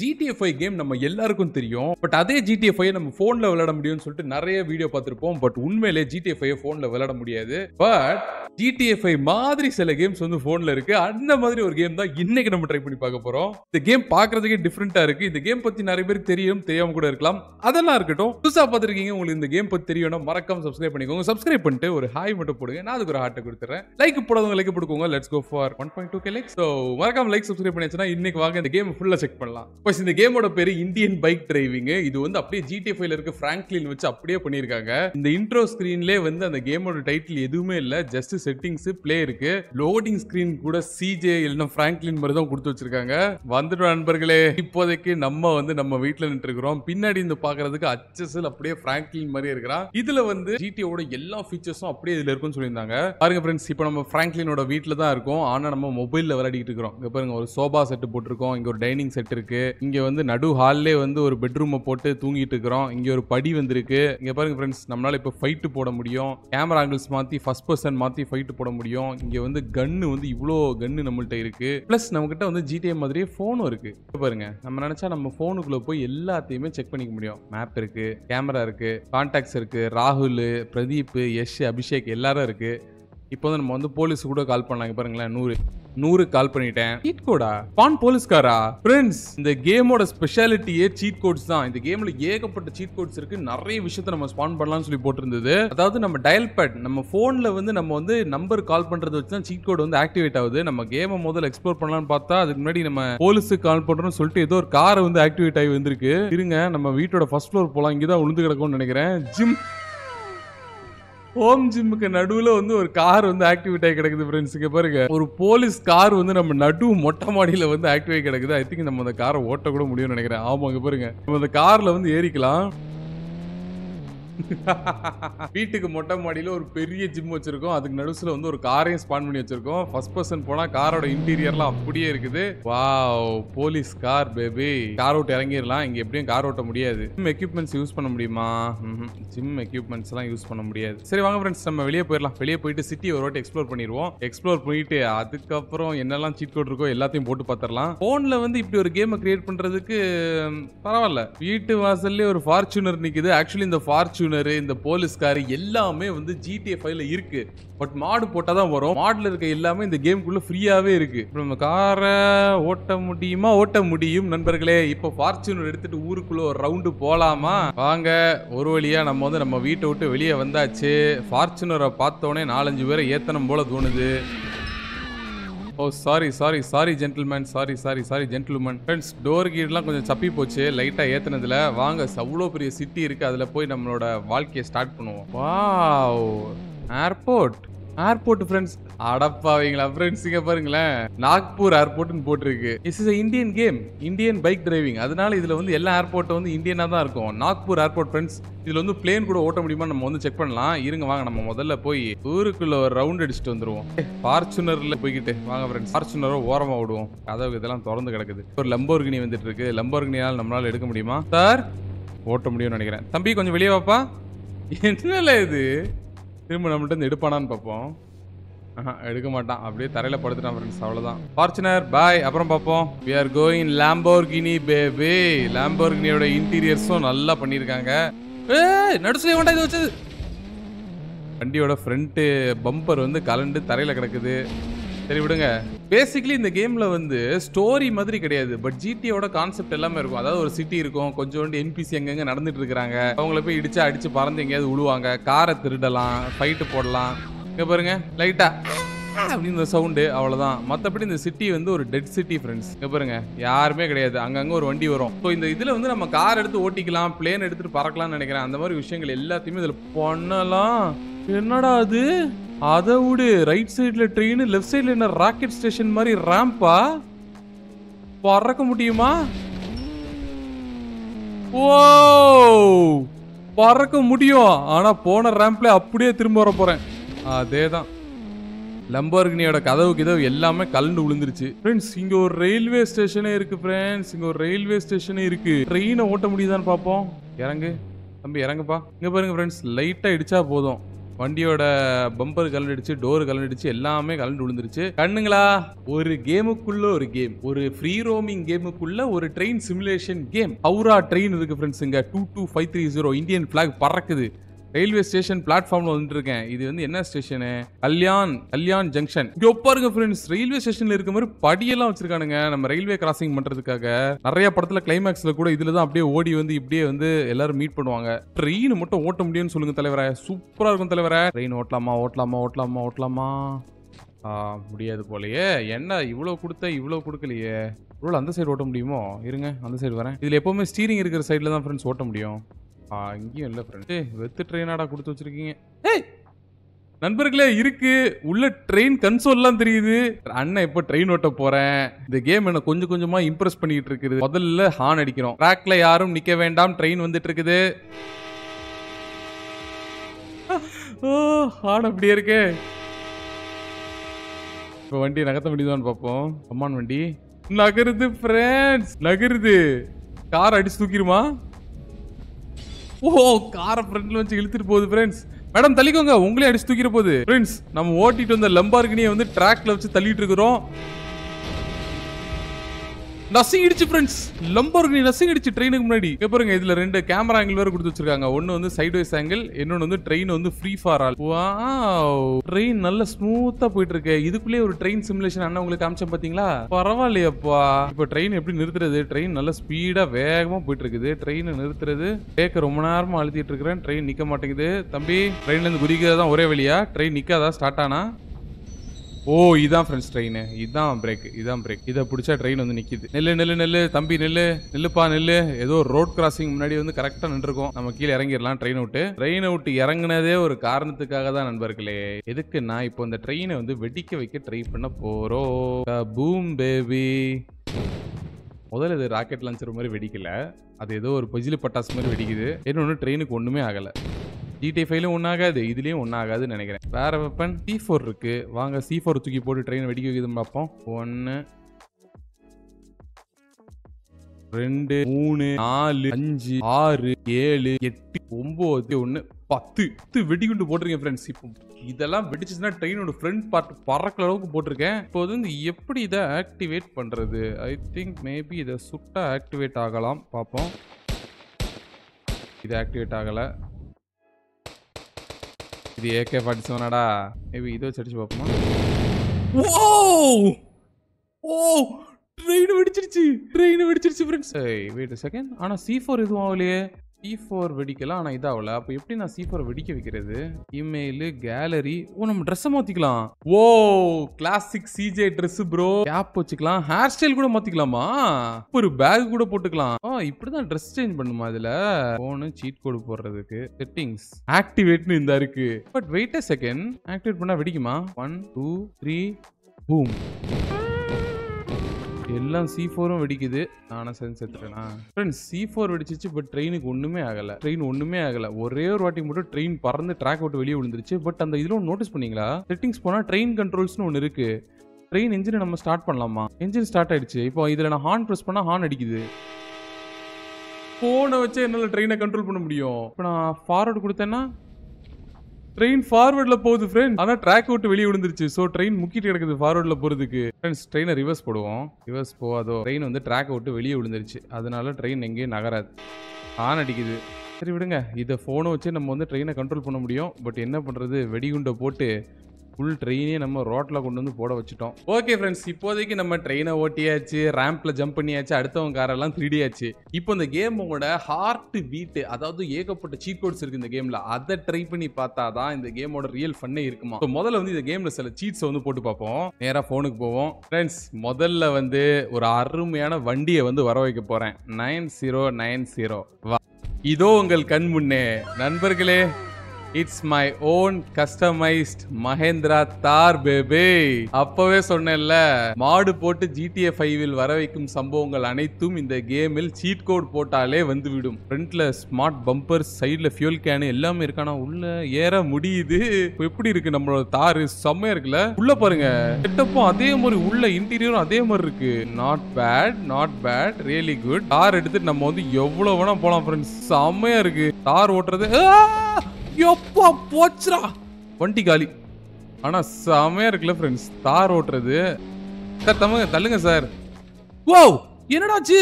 ஜிடிஎஃப்ஐ game நம்ம எல்லாருக்கும் தெரியும் பட் அதே ஜிடிஎஃப்ஐ நம்ம ஃபோனில் விளையாட முடியும்னு சொல்லிட்டு நிறைய வீடியோ பார்த்துருப்போம் பட் உண்மையிலே ஜிடிஎஃப்ஐ ஃபோனில் விளையாட முடியாது பட் டிடிஎஃப்ஐ மாதிரி சில கேம்ஸ் வந்து ஃபோனில் இருக்கு அந்த மாதிரி ஒரு கேம் தான் இன்னைக்கு நம்ம ட்ரை பண்ணி பார்க்க போகிறோம் இந்த கேம் பார்க்குறதுக்கே டிஃப்ரெண்ட்டாக இருக்கு இந்த கேம் பற்றி நிறைய பேருக்கு தெரியும் தெரியாமல் கூட இருக்கலாம் அதெல்லாம் இருக்கட்டும் புதுசாக பார்த்துருக்கீங்க உங்களுக்கு இந்த கேம் பற்றி தெரியணும் மறக்காம சப்ஸ்கிரைப் பண்ணிக்கோங்க சப்ஸ்கிரைப் பண்ணிட்டு ஒரு ஹாய் மட்டும் போடுங்க நான் அதுக்கு ஒரு ஹார்ட்டை கொடுத்துறேன் லைக் போடாதவங்க லைக் போட்டுக்கோங்க let's go for one point two K like so மறக்காம லைக் சப்ஸ்கிரைப் பண்ணிச்சுன்னா இன்னைக்கு வாங்க இந்த கேம் ஃபுல்லாக செக் பண்ணலாம் பஸ் இந்த கேமோட பேர் இந்தியன் பைக் டிரைவிங் இது வந்து அப்படியே ஜிடிஎஃப்ஐல இருக்க ஃப்ராங்க்லின் வச்சு அப்படியே பண்ணியிருக்காங்க இந்த இன்ட்ரோ ஸ்க்ரீன்லேயே வந்து அந்த கேமோட டைட்டில் எதுவுமே இல்லை ஜஸ்ட் செட்டிங்ஸ் பிளே இருக்கு லோடிங் ஸ்கிரீன் கூட சிஜே இல்லைன்னா பிராங்க்லின் மாதிரி தான் கொடுத்து வச்சிருக்காங்க வந்துடும் நண்பர்களே இப்போதைக்கு நம்ம வந்து நம்ம வீட்டில் நின்று இருக்கிறோம் பின்னாடி இருந்து பாக்குறதுக்கு அச்சஸில் அப்படியே பிராங்க்லின் மாதிரி இருக்கிறான் இதுல வந்து ஜிடிஓட எல்லா ஃபீச்சர்ஸும் அப்படியே இதுல இருக்கும்னு சொல்லியிருந்தாங்க பாருங்க ஃப்ரெண்ட்ஸ் இப்போ நம்ம பிராங்க்லினோட வீட்டில் தான் இருக்கோம் ஆனால் நம்ம மொபைலில் விளையாடிட்டு இருக்கிறோம் பாருங்க ஒரு சோபா செட்டு போட்டிருக்கோம் இங்கே ஒரு டைனிங் செட் இருக்கு இங்கே வந்து நடு ஹால்லே வந்து ஒரு பெட்ரூமை போட்டு தூங்கிட்டு இருக்கிறோம் இங்கே ஒரு படி வந்திருக்கு இங்கே பாருங்க ஃப்ரெண்ட்ஸ் நம்மளால இப்போ ஃபைட்டு போட முடியும் கேமரா ஆங்கிள்ஸ் மாற்றி ஃபர்ஸ்ட் பர்சன் மாற்றி ஃபைட்டு போட முடியும் இங்கே வந்து கன்று வந்து இவ்வளோ கன்று நம்மள்கிட்ட இருக்குது ப்ளஸ் நம்மக்கிட்ட வந்து ஜிடிஏ மாதிரியே ஃபோனும் இருக்குது பாருங்கள் நம்ம நினச்சா நம்ம ஃபோனுக்குள்ளே போய் எல்லாத்தையுமே செக் பண்ணிக்க முடியும் மேப் இருக்குது கேமரா இருக்குது கான்டாக்ட்ஸ் இருக்குது ராகுல் பிரதீப் யஷ் அபிஷேக் எல்லாரும் இருக்குது இப்போ வந்து நம்ம வந்து போலீஸ் கூட கால் பண்ணலாம் பாருங்களேன் நூறு நூறு கால் பண்ணிட்டேன் சீட் கோடா பான் போலீஸ்காரா ஃப்ரெண்ட்ஸ் இந்த கேமோட ஸ்பெஷாலிட்டியே சீட் கோட்ஸ் தான் இந்த கேம்ல ஏகப்பட்ட சீட் கோட்ஸ் இருக்கு நிறைய விஷயத்த நம்ம ஸ்பான் பண்ணலாம்னு சொல்லி போட்டிருந்தது அதாவது நம்ம டயல் பேட் நம்ம போன்ல வந்து நம்ம வந்து நம்பர் கால் பண்றது வச்சு தான் சீட் கோட் வந்து ஆக்டிவேட் ஆகுது நம்ம கேமை முதல்ல எக்ஸ்ப்ளோர் பண்ணலாம்னு பார்த்தா அதுக்கு முன்னாடி நம்ம போலீஸுக்கு கால் பண்றோம்னு சொல்லிட்டு ஏதோ ஒரு காரை வந்து ஆக்டிவேட் ஆகி வந்திருக்கு இருங்க நம்ம வீட்டோட ஃபர்ஸ்ட் ஃப்ளோர் போலாம் இங்கே தான் விழுந்து கிடக்கும்னு நினைக்கிறேன் ஜிம் ஹோம் ஜிம்முக்கு நடுவில் வந்து ஒரு கார் வந்து ஆக்டிவேட் ஆகி கிடக்குது ஃப்ரெண்ட்ஸுக்கு பாருங்க ஒரு போலீஸ் கார் வந்து நம்ம நடு மொட்டை மாடியில் வந்து ஆக்டிவேட் கிடக்குது ஐ திங்க் நம்ம அந்த காரை ஓட்ட கூட முடியும்னு நினைக்கிறேன் ஆமாங்க பாருங்க நம்ம அந்த காரில் வந்து ஏறிக்கலாம் வீட்டுக்கு மொட்டை மாடியில் ஒரு பெரிய ஜிம் வச்சிருக்கோம் அதுக்கு நடுவில் வந்து ஒரு காரையும் ஸ்பான் பண்ணி வச்சிருக்கோம் ஃபர்ஸ்ட் பர்சன் போனால் காரோட இன்டீரியர்லாம் அப்படியே இருக்குது வா போலீஸ் கார் பேபி கார் ஓட்டு இறங்கிடலாம் இங்கே எப்படியும் கார் ஓட்ட முடியாது ஜிம் எக்யூப்மெண்ட்ஸ் யூஸ் பண்ண முடியுமா ஜிம் எக்யூப்மெண்ட்ஸ் எல்லாம் யூஸ் பண்ண முடியாது சரி வாங்க ஃப்ரெண்ட்ஸ் நம்ம வெளியே போயிடலாம் வெளியே போயிட்டு சிட்டி ஒரு வாட்டி எக்ஸ்ப்ளோர் பண்ணிடுவோம் எக்ஸ்ப்ளோர் பண்ணிட்டு அதுக்கப்புறம் என்னெல்லாம் சீட் கோட் இருக்கோ எல்லாத்தையும் போட்டு பார்த்துடலாம் ஃபோனில் வந்து இப்படி ஒரு கேமை கிரியேட் பண்ணுறதுக்கு பரவாயில்ல வீட்டு வாசல்லே ஒரு ஃபார்ச்சுனர் நிற்குது ஆக்சுவலி இந்த ஃபார்ச்சு ஃபார்ச்சுனரு இந்த போலீஸ்காரு எல்லாமே வந்து ஜிடிஏ ஃபைவ்ல இருக்கு பட் மாடு போட்டால் தான் வரும் மாடில் இருக்க எல்லாமே இந்த கேமுக்குள்ளே ஃப்ரீயாகவே இருக்குது இப்போ நம்ம காரை ஓட்ட முடியுமா ஓட்ட முடியும் நண்பர்களே இப்போ ஃபார்ச்சுனர் எடுத்துகிட்டு ஊருக்குள்ளே ஒரு ரவுண்டு போகலாமா வாங்க ஒரு வழியாக நம்ம வந்து நம்ம வீட்டை விட்டு வெளியே வந்தாச்சு ஃபார்ச்சுனரை பார்த்தோன்னே நாலஞ்சு பேரை ஏத்தனம் போல் தோணுது ஓ sorry sorry sorry gentleman sorry sorry sorry gentleman friends door கீடெலாம் கொஞ்சம் சப்பி போச்சு லைட்டாக ஏற்றுனதில் வாங்க அவ்வளோ பெரிய சிட்டி இருக்குது அதில் போய் நம்மளோட வாழ்க்கையை ஸ்டார்ட் பண்ணுவோம் வா ஏர்போர்ட் ஏர்போர்ட் ஃப்ரெண்ட்ஸ் அடப்பாவீங்களா ஃப்ரெண்ட்ஸ் இங்க பாருங்களேன் நாக்பூர் ஏர்போர்ட்னு போட்டிருக்கு is is Indian game Indian bike driving அதனால இதுல வந்து எல்லா ஏர்போர்ட்டும் வந்து இந்தியனா தான் இருக்கும் நாக்பூர் ஏர்போர்ட் ஃப்ரெண்ட்ஸ் இதுல வந்து பிளேன் கூட ஓட்ட முடியுமா நம்ம வந்து செக் பண்ணலாம் இருங்க வாங்க நம்ம முதல்ல போய் ஊருக்குள்ள ஒரு ரவுண்ட் அடிச்சுட்டு வந்துருவோம் ஃபார்ச்சுனர்ல போய்கிட்டு வாங்க ஃப்ரெண்ட்ஸ் ஃபார்ச்சுனரோ ஓரமாக விடுவோம் கதவு இதெல்லாம் திறந்து கிடக்குது ஒரு லம்போர்கினி வந்துட்டு இருக்கு லம்போர்கினியால் நம்மளால எடுக்க முடியுமா சார் ஓட்ட முடியும்னு நினைக்கிறேன் தம்பி கொஞ்சம் வெளியே வாப்பா என்னல இது திரும்ப நம்மகிட்ட இருந்து எடுப்பானான்னு பார்ப்போம் எடுக்க மாட்டான் அப்படியே தரையில் படுத்துட்டான் ஃப்ரெண்ட்ஸ் அவ்வளோதான் ஃபார்ச்சுனர் பாய் அப்புறம் பார்ப்போம் we are going Lamborghini baby லேம்போர்கினியோட இன்டீரியர்ஸும் நல்லா பண்ணியிருக்காங்க ஏ நடுசுலே வேண்டாம் இது வச்சது வண்டியோட ஃப்ரண்ட்டு பம்பர் வந்து கலண்டு தரையில் கிடக்குது சரி விடுங்க பேசிக்கலி இந்த கேமில் வந்து ஸ்டோரி மாதிரி கிடையாது பட் ஜிடியோட கான்செப்ட் எல்லாமே இருக்கும் அதாவது ஒரு சிட்டி இருக்கும் கொஞ்சோண்டு என்பிசி எங்கெங்கே நடந்துட்டு இருக்கிறாங்க அவங்கள போய் இடிச்சு அடிச்சு பறந்து எங்கேயாவது உழுவாங்க காரை திருடலாம் ஃபைட்டு போடலாம் இங்கே பாருங்க லைட்டா அப்படின்னு சவுண்டு அவ்வளோதான் மற்றபடி இந்த சிட்டி வந்து ஒரு டெட் சிட்டி ஃப்ரெண்ட்ஸ் இங்கே பாருங்க யாருமே கிடையாது அங்கங்கே ஒரு வண்டி வரும் ஸோ இந்த இதில் வந்து நம்ம கார் எடுத்து ஓட்டிக்கலாம் பிளேன் எடுத்துகிட்டு பறக்கலாம்னு நினைக்கிறேன் அந்த மாதிரி விஷயங்கள் எல்லாத்தையுமே இதில் பண்ணலாம் என்னடா அது அதை விடு ரைட் சைடில் ட்ரெயின் லெஃப்ட் சைடில் என்ன ராக்கெட் ஸ்டேஷன் மாதிரி ரேம்பா பறக்க முடியுமா ஓ பறக்க முடியும் ஆனால் போன ரேம்ப்ல அப்படியே திரும்ப வர போகிறேன் அதே தான் லம்பர்கினியோட கதவு கிதவு எல்லாமே கலந்து விழுந்துருச்சு ஃப்ரெண்ட்ஸ் இங்க ஒரு ரயில்வே ஸ்டேஷனே இருக்கு ஃப்ரெண்ட்ஸ் இங்க ஒரு ரயில்வே ஸ்டேஷனே இருக்கு ட்ரெயினை ஓட்ட முடியுதான்னு பார்ப்போம் இறங்கு தம்பி இறங்குப்பா இங்க பாருங்க ஃப்ரெண்ட்ஸ் லைட்டா இடிச்சா போதும் வண்டியோட பம்பர் கலண்டிடுச்சு டோர் கலண்டிடுச்சு எல்லாமே கலண்டு விழுந்துருச்சு கண்ணுங்களா ஒரு கேமுக்குள்ள ஒரு கேம் ஒரு ஃப்ரீ ரோமிங் கேமுக்குள்ள ஒரு train simulation game Howrah train இருக்கு ஃப்ரெண்ட்ஸுங்க two two five three zero Indian flag பறக்குது ரயில்வே ஸ்டேஷன் பிளாட்ஃபார்ம்ல வந்துட்டு இருக்கேன் இது வந்து என்ன ஸ்டேஷனு கல்யாண் கல்யாண் ஜங்ஷன் இங்க பாருங்க ஃப்ரெண்ட்ஸ் ரயில்வே ஸ்டேஷன்ல இருக்க மாதிரி படியெல்லாம் வச்சிருக்கானுங்க நம்ம ரயில்வே கிராசிங் பண்றதுக்காக நிறைய படத்துல கிளைமேக்ஸ்ல கூட இதுல தான் அப்படியே ஓடி வந்து இப்படியே வந்து எல்லாரும் மீட் பண்ணுவாங்க ட்ரெயின் மட்டும் ஓட்ட முடியும்னு சொல்லுங்க தலைவர சூப்பரா இருக்கும் தலைவர ட்ரெயின் ஓட்டலாமா ஓட்டலாமா ஓட்டலாமா ஓட்டலாமா முடியாது போலயே என்ன இவ்வளோ கொடுத்த இவ்வளோ கொடுக்கலையே இவ்வளோ அந்த சைடு ஓட்ட முடியுமோ இருங்க அந்த சைடு வரேன் இதில் எப்போவுமே ஸ்டீரிங் இருக்கிற சைடில் தான் ஃப்ரெண்ட்ஸ் ஓட்ட முடியும் அங்கேயும் இல்லை ஃப்ரெண்ட் வெத்து ட்ரெயினாடா கொடுத்து வச்சிருக்கீங்க ஏய் நண்பர்களே இருக்கு உள்ள ட்ரெயின் கன்சோல்லாம் தெரியுது அண்ணன் இப்போ ட்ரெயின் ஓட்ட போறேன் இந்த கேம் என்ன கொஞ்சம் கொஞ்சமா இம்ப்ரெஸ் பண்ணிட்டு இருக்குது முதல்ல ஹான் அடிக்கிறோம் ட்ராக்ல யாரும் நிக்க வேண்டாம் ட்ரெயின் வந்துட்டு இருக்குது ஓ ஹார்ன் அப்படியே இருக்கு இப்போ வண்டி நகர்த்த முடியுதான்னு பார்ப்போம் அம்மான் வண்டி நகருது ஃப்ரெண்ட்ஸ் நகருது கார் அடிச்சு தூக்கிடுமா ஓ காரை பிரண்ட்ல வச்சு இழுத்துட்டு போகுது ஃப்ரெண்ட்ஸ் மேடம் தள்ளிக்கோங்க உங்களே அடிச்சு தூக்கிற போகுது ஃப்ரெண்ட்ஸ் நம்ம ஓட்டிட்டு வந்த லம்பார்கினியை வந்து ட்ராக்ல வச்சு தள்ளிட்டு இருக்கிறோம் நசுங்கிடுச்சு ஃப்ரெண்ட்ஸ் லம்பர்கினி நசுங்கிடுச்சு ட்ரெயினுக்கு முன்னாடி பாருங்க இதுல ரெண்டு கேமரா ஆங்கிள் வேற கொடுத்து வச்சிருக்காங்க ஒன்னு வந்து சைட் வைஸ் ஆங்கிள் இன்னொன்னு வந்து ட்ரெயின் வந்து ஃப்ரீ ஃபார் ஆல் ட்ரெயின் நல்ல ஸ்மூத்தா போயிட்டு இருக்கு இதுக்குள்ளே ஒரு ட்ரெயின் சிமுலேஷன் அண்ணா உங்களுக்கு காமிச்சேன் பாத்தீங்களா பரவாயில்லையப்பா இப்போ ட்ரெயின் எப்படி நிறுத்துறது ட்ரெயின் நல்ல ஸ்பீடா வேகமா போயிட்டு இருக்குது ட்ரெயினை நிறுத்துறது கேட்க ரொம்ப நேரமா அழுத்திட்டு இருக்கிறேன் ட்ரெயின் நிக்க மாட்டேங்குது தம்பி ட்ரெயின்ல இருந்து குதிக்கிறதா ஒரே வழியா ட்ரெயின் நிக்காதா ஸ்டார்ட் ஆனா ஓ இதான் ஃப்ரெண்ட்ஸ் ட்ரெயின் இதான் பிரேக் இதான் பிரேக் இதை பிடிச்சா ட்ரெயின் வந்து நிற்கிது நெல்லு நெல்லு நெல்லு தம்பி நெல்லு நெல்லுப்பா நெல்லு ஏதோ ரோட் கிராசிங் முன்னாடி வந்து கரெக்டாக நின்றுருக்கோம் நம்ம கீழே இறங்கிடலாம் ட்ரெயின் விட்டு ட்ரெயினை விட்டு இறங்குனதே ஒரு காரணத்துக்காக தான் நண்பர்களே எதுக்கு நான் இப்போ இந்த ட்ரெயினை வந்து வெடிக்க வைக்க ட்ரை பண்ண போகிறோம் பூம் பேபி முதல்ல இது ராக்கெட் லான்ச்சர் மாதிரி வெடிக்கல அது ஏதோ ஒரு பஜிலு பட்டாசு மாதிரி வெடிக்குது என்னொன்று ட்ரெயினுக்கு ஒன்றுமே ஆகலை ஜிடி ஃபைவ்லையும் ஒன்றாகாது இதுலேயும் ஒன்றாகாதுன்னு நினைக்கிறேன் வேறு வெப்பன் சி ஃபோர் இருக்குது வாங்க சி ஃபோர் தூக்கி போட்டு ட்ரெயினை வெடிக்க வைக்குதுன்னு பார்ப்போம் ஒன்று ரெண்டு மூணு நாலு அஞ்சு ஆறு ஏழு எட்டு ஒம்பது ஒன்று பத்து பத்து வெடிகுண்டு போட்டிருக்கேன் ஃப்ரெண்ட்ஸ் இப்போ இதெல்லாம் வெடிச்சுன்னா ட்ரெயினோட ஃப்ரண்ட் பார்ட் பறக்கிற அளவுக்கு போட்டிருக்கேன் இப்போ வந்து எப்படி இதை ஆக்டிவேட் பண்ணுறது ஐ திங்க் மேபி இதை சுட்டாக ஆக்டிவேட் ஆகலாம் பார்ப்போம் இது ஆக்டிவேட் ஆகலை ఇది ఏకే ఫార్టీ సెవెన్ ఆడా ఇవి ఇదో చడిచిపోపమా ఓ ట్రైన్ విడిచిరిచి ట్రైన్ విడిచిరిచి ఫ్రెండ్స్ వెయిట్ సెకండ్ ఆనా సి ఫోర్ ఎదుவும் ஆகலையே சி ஃபோர் வெடிக்கலாம் ஆனால் இதாகல அப்போ எப்படி நான் சி ஃபோர் வெடிக்க வைக்கிறது இமெயிலு கேலரி ஓ நம்ம ட்ரெஸ்ஸை மாற்றிக்கலாம் ஓ classic CJ dress bro cap வச்சுக்கலாம் ஹேர் ஸ்டைல் கூட மாற்றிக்கலாமா ஒரு பேக் கூட போட்டுக்கலாம் ஓ இப்படி தான் ட்ரெஸ் சேஞ்ச் பண்ணுமா அதில் ஃபோனு சீட் கோடு போடுறதுக்கு செட்டிங்ஸ் ஆக்டிவேட்னு இந்த இருக்கு but wait a second activate பண்ணால் வெடிக்குமா ஒன் டூ த்ரீ பூம் எல்லாம் சி ஃபோரும் வெடிக்குது நானும் சென்ஸ் எடுத்துட்டேனா ஃப்ரெண்ட்ஸ் சி ஃபோர் வெடிச்சிச்சு பட் ட்ரெயினுக்கு ஒன்றுமே ஆகலை ட்ரெயின் ஒன்றுமே ஆகலை ஒரே ஒரு வாட்டி மட்டும் ட்ரெயின் பறந்து ட்ராக் விட்டு வெளியே விழுந்துருச்சு பட் அந்த இதில் ஒன்று நோட்டீஸ் பண்ணீங்களா செட்டிங்ஸ் போனால் ட்ரெயின் கண்ட்ரோல்ஸ்னு ஒன்று இருக்குது ட்ரெயின் இன்ஜினை நம்ம ஸ்டார்ட் பண்ணலாமா இன்ஜின் ஸ்டார்ட் ஆயிடுச்சு இப்போ இதில் நான் ஹார்ன் ப்ரெஸ் பண்ணால் ஹார்ன் அடிக்குது ஃபோனை வச்சு என்னால் ட்ரெயினை கண்ட்ரோல் பண்ண முடியும் இப்போ நான் ஃபார்வர்டு கொடுத்தேன்னா ட்ரெயின் ஃபார்வர்டில் போகுது ஃப்ரெண்ட் ஆனால் ட்ராக் விட்டு வெளியே விழுந்துருச்சு ஸோ ட்ரெயின் முக்கிட்டு கிடக்குது ஃபார்வர்டில் போகிறதுக்கு ஃப்ரெண்ட்ஸ் ட்ரெயினை ரிவர்ஸ் போடுவோம் ரிவர்ஸ் போகாதோ ட்ரெயின் வந்து ட்ராக் விட்டு வெளியே விழுந்துருச்சு அதனால ட்ரெயின் எங்கேயும் நகராது ஆன் அடிக்குது சரி விடுங்க இதை ஃபோனை வச்சு நம்ம வந்து ட்ரெயினை கண்ட்ரோல் பண்ண முடியும் பட் என்ன பண்ணுறது வெடிகுண்டை போட்டு ஃபுல் ட்ரெயினே நம்ம ரோட்டில் கொண்டு வந்து போட வச்சுட்டோம் ஓகே ஃப்ரெண்ட்ஸ் இப்போதைக்கு நம்ம ட்ரெயினை ஓட்டியாச்சு ரேம்பில் ஜம்ப் பண்ணியாச்சு அடுத்தவங்க காரெல்லாம் த்ரீடி ஆச்சு இப்போ இந்த கேமோட ஹார்ட் பீட்டு அதாவது ஏகப்பட்ட சீட் கோட்ஸ் இருக்குது இந்த கேமில் அதை ட்ரை பண்ணி பார்த்தா தான் இந்த கேமோட ரியல் ஃபன்னே இருக்குமா ஸோ முதல்ல வந்து இந்த கேமில் சில சீட்ஸை வந்து போட்டு பார்ப்போம் நேராக ஃபோனுக்கு போவோம் ஃப்ரெண்ட்ஸ் முதல்ல வந்து ஒரு அருமையான வண்டியை வந்து வர வைக்க போகிறேன் நைன் ஜீரோ நைன் ஜீரோ வா இதோ உங்கள் கண் முன்னே நண்பர்களே it's my own customised Mahindra Thar baby அப்பவே சொன்னேன்ல மாடு போட்டு ஜிடிஏ ஃபைவில் வர வைக்கும் சம்பவங்கள் அனைத்தும் இந்த கேமில் சீட் கோட் போட்டாலே வந்துவிடும் ஃப்ரண்ட்ல ஸ்மார்ட் பம்பர் சைடில் ஃபியூல் கேனு எல்லாமே இருக்கானா உள்ள ஏற முடியுது எப்படி இருக்கு நம்மளோட தார் செம்மையா இருக்குல்ல உள்ள பாருங்க கிட்டப்போ அதே மாதிரி உள்ள இன்டீரியரும் அதே மாதிரி இருக்கு not bad not bad really good Thar எடுத்துட்டு நம்ம வந்து எவ்வளவு வேணா போலாம் ஃப்ரெண்ட்ஸ் செம்மையா இருக்கு தார் ஓட்டுறது எப்பா போச்சுடா வண்டி காலி ஆனா செமையாக இருக்குல்ல ஃப்ரெண்ட்ஸ் தார் ஓட்டுறது சார் தம்முங்க தள்ளுங்க சார் ஓ என்னடாச்சு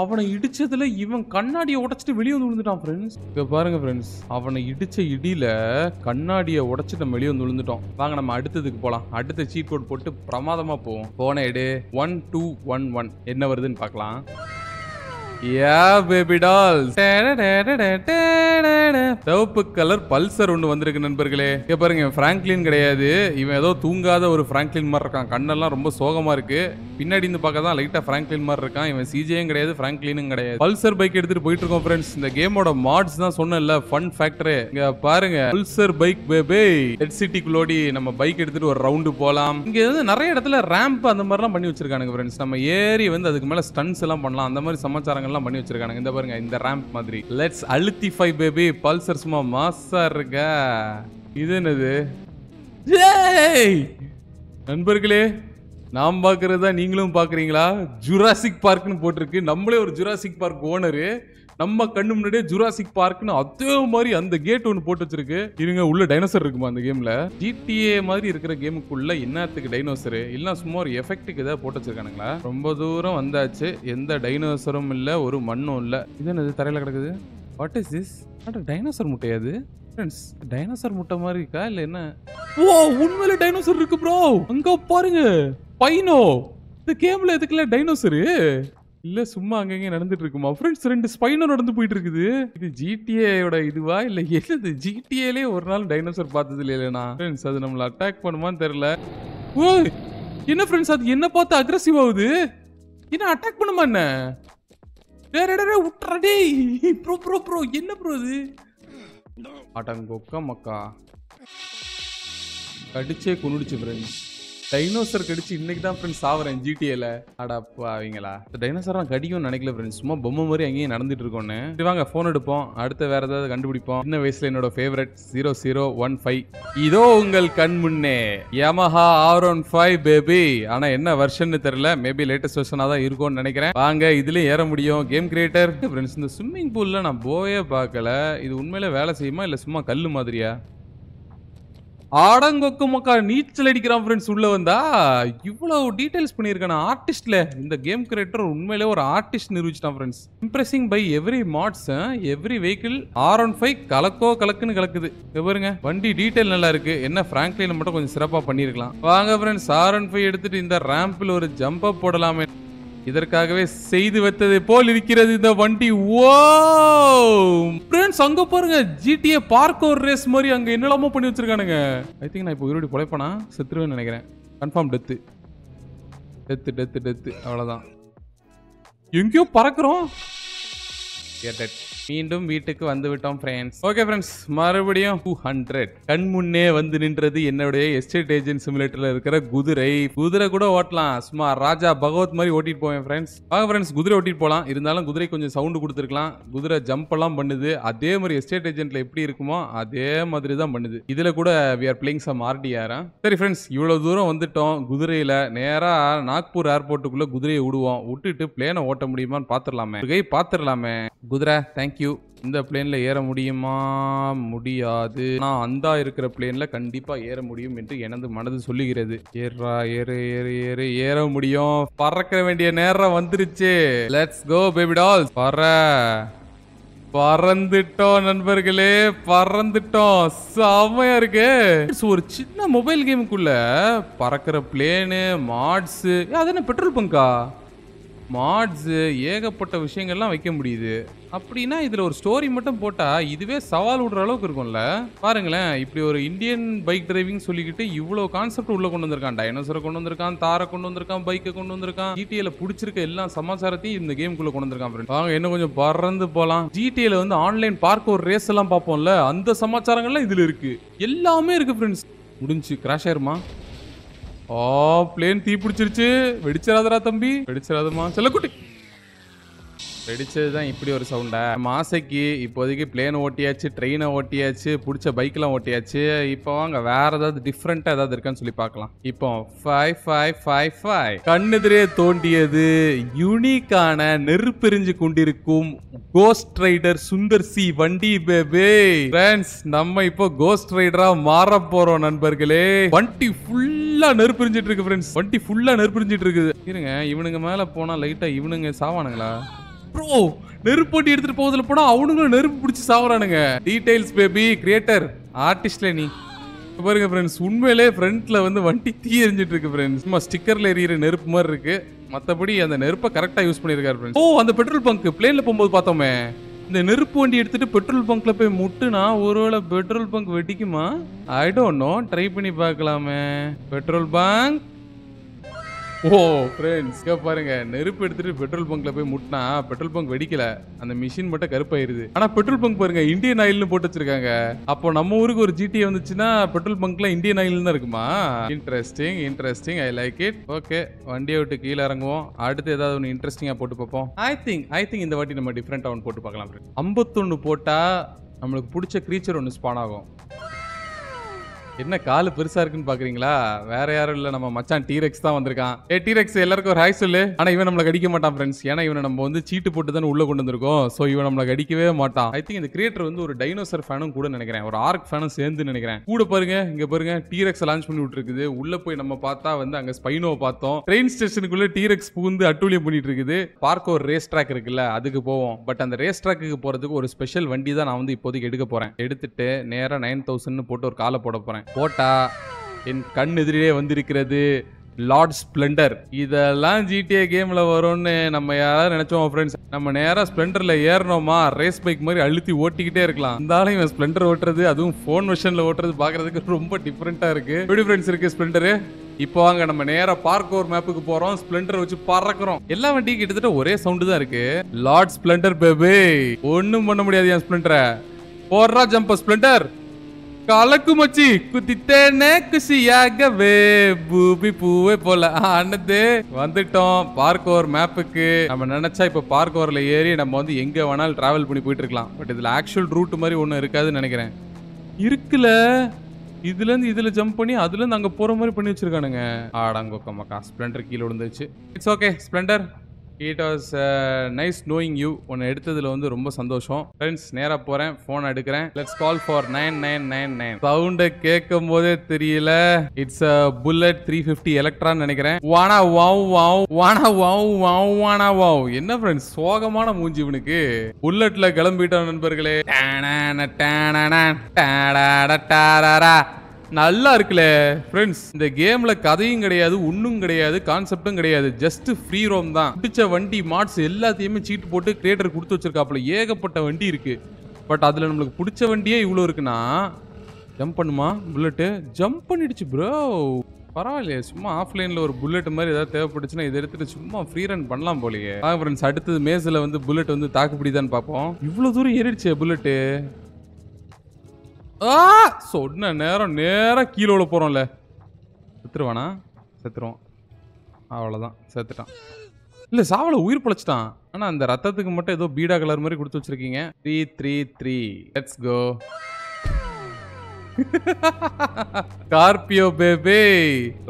அவனை இடிச்சதுல இவன் கண்ணாடியை உடைச்சிட்டு வெளியே வந்து விழுந்துட்டான் ஃப்ரெண்ட்ஸ் இப்போ பாருங்க ஃப்ரெண்ட்ஸ் அவனை இடிச்ச இடியில கண்ணாடியை உடைச்சிட்டு வெளியே வந்து விழுந்துட்டோம் வாங்க நம்ம அடுத்ததுக்கு போலாம் அடுத்த சீட் கோட் போட்டு பிரமாதமா போவோம் போன எடு ஒன் டூ ஒன் ஒன் என்ன வருதுன்னு பார்க்கலாம் யா பேபி டால் சிவப்பு கலர் பல்சர் ஒன்று வந்திருக்கு நண்பர்களே இங்கே பாருங்க பிராங்க்லின் கிடையாது இவன் ஏதோ தூங்காத ஒரு பிராங்க்லின் மாதிரி இருக்கான் கண்ணெல்லாம் ரொம்ப சோகமா இருக்கு பின்னாடி இருந்து பார்க்க தான் லைட்டாக பிராங்க்லின் மாதிரி இருக்கான் இவன் சிஜேயும் கிடையாது பிராங்க்லினும் கிடையாது பல்சர் பைக் எடுத்துகிட்டு போயிட்டு இருக்கோம் ஃப்ரெண்ட்ஸ் இந்த கேமோட மாட்ஸ் தான் சொன்னல ஃபன் ஃபேக்டரே இங்க பாருங்க பல்சர் பைக் பேபே ஹெட் சிட்டிக்குள்ளோடி நம்ம பைக் எடுத்துகிட்டு ஒரு ரவுண்டு போகலாம் இங்கே வந்து நிறைய இடத்துல ரேம்ப் அந்த மாதிரிலாம் பண்ணி வச்சிருக்கானுங்க ஃப்ரெண்ட்ஸ் நம்ம ஏறி வந்து அதுக்கு மேலே ஸ்டன்ஸ் எல்லாம் பண்ணலாம் அந்த மாதிரி சமாச்சாரங்கள் எல்லாம் பண்ணி வச்சிருக்காங்க இந்த பாருங்க இந்த ரேம்ப் மாதிரி லெட்ஸ் அழுத்தி ஃபைவ் பேபி பல்சர் சும்மா மாசா இருக்க இது என்னது நண்பர்களே நாம் பார்க்குறதா நீங்களும் பார்க்குறீங்களா ஜுராசிக் பார்க்னு போட்டிருக்கு நம்மளே ஒரு ஜுராசிக் பார்க் ஓனரு நம்ம கண்ணு முன்னாடியே ஜுராசிக் பார்க்னு அதே மாதிரி அந்த கேட் ஒன்று போட்டு வச்சிருக்கு இருங்க உள்ள டைனோசர் இருக்குமா அந்த கேம்ல ஜிடிஏ மாதிரி இருக்கிற கேமுக்குள்ள என்னத்துக்கு டைனோசர் இல்ல சும்மா ஒரு எஃபெக்ட்டுக்கு ஏதாவது போட்டு வச்சிருக்கானுங்களா ரொம்ப தூரம் வந்தாச்சு எந்த டைனோசரும் இல்ல ஒரு மண்ணும் இல்ல இது என்னது தரையில கிடக்குது வாட் இஸ் திஸ் டைனோசர் முட்டையாது ஃப்ரெண்ட்ஸ் டைனோசர் முட்டை மாதிரி இருக்கா இல்லை என்ன ஓ உண்மையில டைனோசர் இருக்கு ப்ரோ அங்க பாருங்க பைனோ இந்த கேம்ல எதுக்குல டைனோசரு இல்ல சும்மா அங்கங்க நடந்துட்டு இருக்குமா ஃப்ரெண்ட்ஸ் ரெண்டு ஸ்பைனும் நடந்து போயிட்டு இருக்குது இது ஜிடிஏயோட இதுவா இல்ல என்னது ஜிடிஏலே ஒரு நாள் டைனோசர் பார்த்தது இல்லையா ஃப்ரெண்ட்ஸ் அது நம்மள அட்டாக் பண்ணுமான்னு தெரியல ஓ என்ன ஃப்ரெண்ட்ஸ் அது என்ன பார்த்து அக்ரஸிவ் ஆகுது என்ன அட்டாக் பண்ணுமா என்ன டேரே விட்டுற டேய் ப்ரோ ப்ரோ ப்ரோ என்ன ப்ரோ இது அடங்கொக்க மக்கா கடிச்சே கொண்டுடுச்சு ஃப்ரெண்ட்ஸ் டைனோசர் கடிச்சு இன்னைக்கு தான் ஃப்ரெண்ட்ஸ் சாவறேன் ஜிடிஏல அடாப்பா அவங்களா டைனோசர் கடிக்கும் நினைக்கல ஃப்ரெண்ட்ஸ் சும்மா பொம்மை மாதிரி அங்கேயும் நடந்துட்டு இருக்கோன்னு சரி வாங்க ஃபோன் எடுப்போம் அடுத்த வேற ஏதாவது கண்டுபிடிப்போம் சின்ன வயசுல என்னோட favourite zero zero one five இதோ உங்கள் கண் முன்னே Yamaha R one five baby ஆனா என்ன வருஷன்னு தெரியல மேபி லேட்டஸ்ட் வருஷனா தான் இருக்கும்னு நினைக்கிறேன் வாங்க இதுலயும் ஏற முடியும் கேம் கிரியேட்டர் ஃப்ரெண்ட்ஸ் இந்த ஸ்விம்மிங் பூல்ல நான் போயே பார்க்கல இது உண்மையில வேலை செய்யுமா இல்ல சும்மா கல்லு மாதிரியா ஆடங்கொக்கமக்கா நீச்சல் அடிக்கிறான் ஃப்ரெண்ட்ஸ் உள்ள வந்தா இவ்வளவு டீடைல்ஸ் பண்ணியிருக்கான ஆர்டிஸ்ட்ல இந்த கேம் கிரியேட்டர் உண்மையிலே ஒரு ஆர்டிஸ்ட் நிரூபிச்சிட்டான் friends impressing by every mods every vehicle R one five கலக்கோ கலக்குன்னு கலக்குது பாருங்க வண்டி டீடைல் நல்லா இருக்கு என்ன பிராங்க்லின் மட்டும் கொஞ்சம் சிறப்பாக பண்ணியிருக்கலாம் வாங்க ஃப்ரெண்ட்ஸ் ஆர் ஒன் ஃபைவ் எடுத்துட்டு இந்த ரேம்பில் ஒரு ஜம்ப் அப் போடலாமே இதற்காகவே செய்து வைத்ததை போல் இருக்கிறது இந்த வண்டி ஓ ஃப்ரெண்ட்ஸ் அங்க பாருங்க ஜிடிஏ ஒரு ரேஸ் மாதிரி அங்க என்னெல்லாமோ பண்ணி வச்சிருக்கானுங்க ஐ திங்க் நான் இப்போ உயிரோடி பொழைப்பனா செத்துருவேன்னு நினைக்கிறேன் confirm death death death death அவ்வளோதான் எங்கேயோ பறக்கிறோம் மீண்டும் வீட்டுக்கு வந்து விட்டோம் ஃப்ரெண்ட்ஸ் ஓகே ஃப்ரெண்ட்ஸ் மறுபடியும் டூ ஹண்ட்ரட் கண் முன்னே வந்து நின்றது என்னுடைய எஸ்டேட் ஏஜென்ட் சிமுலேட்டர்ல இருக்கிற குதிரை குதிரை கூட ஓட்டலாம் சும்மா ராஜா பகவத் மாதிரி ஓட்டிட்டு போவேன் ஃப்ரெண்ட்ஸ் வாங்க ஃப்ரெண்ட்ஸ் குதிரை ஓட்டிட்டு போகலாம் இருந்தாலும் குதிரை கொஞ்சம் சவுண்டு கொடுத்துருக்கலாம் குதிரை ஜம்ப் எல்லாம் பண்ணுது அதே மாதிரி எஸ்டேட் ஏஜென்ட்ல எப்படி இருக்குமோ அதே மாதிரி தான் பண்ணுது இதுல கூட வி ஆர் பிளேயிங் சம் ஆர்டிஆரா சரி ஃப்ரெண்ட்ஸ் இவ்வளோ தூரம் வந்துட்டோம் குதிரையில நேராக நாக்பூர் ஏர்போர்ட்டுக்குள்ள குதிரையை விடுவோம் விட்டுட்டு பிளேனை ஓட்ட முடியுமான்னு பார்த்துடலாமே கை பார்த்துடலாமே குதிரை தேங்க் தேங்க்யூ இந்த பிளேனில் ஏற முடியுமா முடியாது நான் அந்தா இருக்கிற பிளேனில் கண்டிப்பாக ஏற முடியும் என்று எனது மனது சொல்லுகிறது ஏறா ஏறு ஏறு ஏறு ஏற முடியும் பறக்க வேண்டிய நேரம் வந்துருச்சு லெட்ஸ் கோ பேபி டால் பற பறந்துட்டோம் நண்பர்களே பறந்துட்டோம் செமையா இருக்கு ஒரு சின்ன மொபைல் கேமுக்குள்ள பறக்கிற பிளேனு மாட்ஸு அது என்ன பெட்ரோல் பங்கா மாட்ஸு ஏகப்பட்ட விஷயங்கள்லாம் வைக்க முடியுது அப்படின்னா இதில் ஒரு ஸ்டோரி மட்டும் போட்டால் இதுவே சவால் விடுற அளவுக்கு இருக்கும்ல பாருங்களேன் இப்படி ஒரு இந்தியன் பைக் டிரைவிங் சொல்லிக்கிட்டு இவ்வளோ கான்செப்ட் உள்ளே கொண்டு வந்திருக்கான் டைனோசரை கொண்டு வந்திருக்கான் தாரை கொண்டு வந்திருக்கான் பைக்கை கொண்டு வந்திருக்கான் ஜிடிஏல பிடிச்சிருக்க எல்லா சமாச்சாரத்தையும் இந்த கேமுக்குள்ளே கொண்டு வந்திருக்கான் வாங்க என்ன கொஞ்சம் பறந்து போகலாம் ஜிடிஏல வந்து ஆன்லைன் பார்க்க ஒரு ரேஸ் எல்லாம் பார்ப்போம்ல அந்த சமாச்சாரங்கள்லாம் இதில் இருக்குது எல்லாமே இருக்குது ஃப்ரெண்ட்ஸ் முடிஞ்சு கிராஷ் ஆயிருமா ஆ பிளேன் தீ பிடிச்சிருச்சு வெடிச்சிடாதரா தம்பி வெடிச்சிடாதமா செல்லக்குட்டி வெடிச்சது தான் இப்படி ஒரு சவுண்டா மாசைக்கு இப்போதைக்கு பிளேன் ஓட்டியாச்சு ட்ரெயினை ஓட்டியாச்சு பிடிச்ச பைக்லாம் ஓட்டியாச்சு இப்போ வாங்க வேற ஏதாவது டிஃப்ரெண்ட்டாக ஏதாவது இருக்கான்னு சொல்லி பார்க்கலாம் இப்போ ஃபைவ் ஃபைவ் ஃபைவ் ஃபைவ் கண்ணெதிரே தோண்டியது யூனிக்கான நெருப்பெரிஞ்சு கொண்டிருக்கும் கோஸ்ட் ரைடர் சுந்தர் சி வண்டி பேபே ஃப்ரெண்ட்ஸ் நம்ம இப்போ கோஸ்ட் ரைடரா மாற போறோம் நண்பர்களே வண்டி ஃபுல்லா நெருப்பெரிஞ்சிட்டு இருக்கு ஃப்ரெண்ட்ஸ் வண்டி ஃபுல்லா நெருப்பெரிஞ்சிட்டு இருக்குது இருங்க இவனுங்க மேல போனா லைட்டா இவனுங்க சாவானுங்களா ப்ரோ நெருப்போட்டி எடுத்துட்டு போகுதுல போனா அவனுங்களும் நெருப்பு பிடிச்சி சாவுறானுங்க டீடைல்ஸ் பேபி கிரியேட்டர் ஆர்டிஸ்ட்ல நீ பாருங்க ஃப்ரெண்ட்ஸ் உண்மையிலே ஃப்ரண்ட்ல வந்து வண்டி தீ எரிஞ்சிட்டு இருக்கு ஃப்ரெண்ட்ஸ் சும்மா ஸ்டிக்கர்ல எரியிற நெருப்பு மாதிரி இருக்கு மத்தபடி அந்த நெருப்பை கரெக்டா யூஸ் பண்ணிருக்காரு ஃப்ரெண்ட்ஸ் ஓ அந்த பெட்ரோல் பங்க் பிளேன்ல போகும்போது பார்த்தோமே இந்த நெருப்பு வண்டி எடுத்துட்டு பெட்ரோல் பங்க்ல போய் முட்டுனா ஒருவேளை பெட்ரோல் பங்க் வெடிக்குமா ஐ டோன்ட் நோ ட்ரை பண்ணி பார்க்கலாமே பெட்ரோல் பங்க் ஓ ஃப்ரெண்ட்ஸ் இங்கே பாருங்க நெருப்பு எடுத்துட்டு பெட்ரோல் பங்க்ல போய் முட்டினா பெட்ரோல் பங்க் வெடிக்கல அந்த மிஷின் மட்டும் கருப்பாயிருது ஆனா பெட்ரோல் பங்க் பாருங்க இந்தியன் ஆயில்னு போட்டு வச்சிருக்காங்க அப்போ நம்ம ஊருக்கு ஒரு ஜிடி வந்துச்சுன்னா பெட்ரோல் பங்க்ல இந்தியன் ஆயில் தான் இருக்குமா interesting interesting I like it okay வண்டியை விட்டு கீழே இறங்குவோம் அடுத்து ஏதாவது ஒன்று இன்ட்ரெஸ்டிங்காக போட்டு பார்ப்போம் ஐ திங்க் ஐ திங்க் இந்த வாட்டி நம்ம டிஃப்ரெண்ட் ஒன்று போட்டு பார்க்கலாம் ஐம்பத்தொன்று போட்டால் நம்மளுக்கு பிடிச்ச க்ரீச்சர் ஒன்று ஸ்பான் ஆகும் என்ன காலு பெருசா இருக்குன்னு பாக்குறீங்களா வேற யாரும் இல்ல நம்ம மச்சான் டீரெக்ஸ் தான் வந்திருக்கான் ஏ டீரெக்ஸ் எல்லாருக்கும் ஒரு ஹாய் சொல்லு ஆனா இவன் நம்மளை கடிக்க மாட்டான் ஃப்ரெண்ட்ஸ் ஏன்னா இவனை நம்ம வந்து சீட்டு போட்டு தானே உள்ள கொண்டு வந்திருக்கோம் சோ இவன் நம்மளை கடிக்கவே மாட்டான் ஐ திங்க் இந்த கிரியேட்டர் வந்து ஒரு டைனோசர் ஃபேனும் கூட நினைக்கிறேன் ஒரு ஆர்க் ஃபேனும் சேர்ந்து நினைக்கிறேன் கூட பாருங்க இங்க பாருங்க டீரெக்ஸ் லான்ச் பண்ணி விட்டுருக்குது உள்ள போய் நம்ம பார்த்தா வந்து அங்க ஸ்பைனோ பார்த்தோம் ட்ரெயின் ஸ்டேஷனுக்குள்ள டீரெக்ஸ் பூந்து அட்டூழியம் பண்ணிட்டு இருக்குது பார்க்க ஒரு ரேஸ் ட்ராக் இருக்குல்ல அதுக்கு போவோம் பட் அந்த ரேஸ் ட்ராக்கு போறதுக்கு ஒரு ஸ்பெஷல் வண்டி தான் நான் வந்து இப்போதைக்கு எடுக்க போறேன் எடுத்துட்டு நேரா நைன் தௌசண்ட்னு போட்டு ஒரு காலை போட போறேன் போட்டா என் கண் எதிரே வந்திருக்கிறது லார்ட் ஸ்ப்ளெண்டர் இதெல்லாம் ஜிடிஏ கேமில் வரும்னு நம்ம யாராவது நினச்சோம் ஃப்ரெண்ட்ஸ் நம்ம நேராக ஸ்ப்ளெண்டரில் ஏறினோமா ரேஸ் பைக் மாதிரி அழுத்தி ஓட்டிக்கிட்டே இருக்கலாம் இருந்தாலும் இவன் ஸ்ப்ளெண்டர் ஓட்டுறது அதுவும் ஃபோன் வெர்ஷனில் ஓட்டுறது பார்க்குறதுக்கு ரொம்ப டிஃப்ரெண்ட்டாக இருக்குது எப்படி ஃப்ரெண்ட்ஸ் இருக்குது ஸ்ப்ளெண்டரு இப்போ வாங்க நம்ம பார்க் பார்க்கோர் மேப்புக்கு போறோம் ஸ்ப்ளெண்டர் வச்சு பறக்குறோம் எல்லா வண்டியும் கிட்டத்தட்ட ஒரே சவுண்டு தான் இருக்கு லார்ட் ஸ்ப்ளெண்டர் பேபி ஒன்றும் பண்ண முடியாது என் ஸ்ப்ளெண்டரை போடுறா ஜம்ப ஸ்ப்ளெண்டர் கலக்கு மச்சி குத்தித்தேனே குசியாகவே பூமி பூவே போல ஆனது வந்துட்டோம் பார்க் ஓவர் மேப்புக்கு நம்ம நினைச்சா இப்ப ஓவர்ல ஏறி நம்ம வந்து எங்க வேணாலும் டிராவல் பண்ணி போயிட்டு இருக்கலாம் பட் இதுல ஆக்சுவல் ரூட் மாதிரி ஒண்ணு இருக்காதுன்னு நினைக்கிறேன் இருக்குல்ல இதுல இருந்து இதுல ஜம்ப் பண்ணி அதுல இருந்து அங்க போற மாதிரி பண்ணி வச்சிருக்கானுங்க ஆடாங்க ஸ்பிளண்டர் கீழே விழுந்துருச்சு it's okay Splendor it was nice knowing you உன்னை எடுத்ததில் வந்து ரொம்ப சந்தோஷம் ஃப்ரெண்ட்ஸ் நேராக போகிறேன் ஃபோன் எடுக்கிறேன் let's call for nine nine nine nine சவுண்டை கேட்கும் போதே தெரியல it's a bullet three fifty எலக்ட்ரான்னு நினைக்கிறேன் வானா வாவ் வாவ் வானா வாவ் வாவ் வானா வாவ் என்ன ஃப்ரெண்ட்ஸ் சோகமான மூஞ்சி இவனுக்கு புல்லட்ல கிளம்பிட்டோம் நண்பர்களே டேனா டேனா டேடா டாரா நல்லா இருக்குல்ல ஃப்ரெண்ட்ஸ் இந்த கேம்ல கதையும் கிடையாது ஒன்றும் கிடையாது கான்செப்டும் கிடையாது ஜஸ்ட் ஃப்ரீ ரோம் தான் பிடிச்ச வண்டி மாட்ஸ் எல்லாத்தையுமே சீட்டு போட்டு கிரியேட்டர் கொடுத்து வச்சிருக்காப்புல ஏகப்பட்ட வண்டி இருக்கு பட் அதில் நம்மளுக்கு பிடிச்ச வண்டியே இவ்வளோ இருக்குன்னா ஜம்ப் பண்ணுமா புல்லட்டு ஜம்ப் பண்ணிடுச்சு ப்ரோ பரவாயில்லையே சும்மா ஆஃப்லைனில் ஒரு புல்லட் மாதிரி ஏதாவது தேவைப்பட்டுச்சுன்னா இதை எடுத்துட்டு சும்மா ஃப்ரீ ரன் பண்ணலாம் போலயே ஃப்ரெண்ட்ஸ் அடுத்தது மேஸில் வந்து புல்லட் வந்து தாக்குப்பிடிதான்னு பார்ப்போம் இவ்வளோ தூரம் ஏறிடுச்சு புல்லட்டு ஆ சொன்ன நேரம் நேராக கீழே உள்ள போகிறோம்ல செத்துருவானா செத்துருவான் அவ்வளோதான் செத்துட்டான் இல்லை சாவலை உயிர் பிழைச்சிட்டான் ஆனால் அந்த ரத்தத்துக்கு மட்டும் ஏதோ பீடா கலர் மாதிரி கொடுத்து வச்சுருக்கீங்க three three three let's go Scorpio baby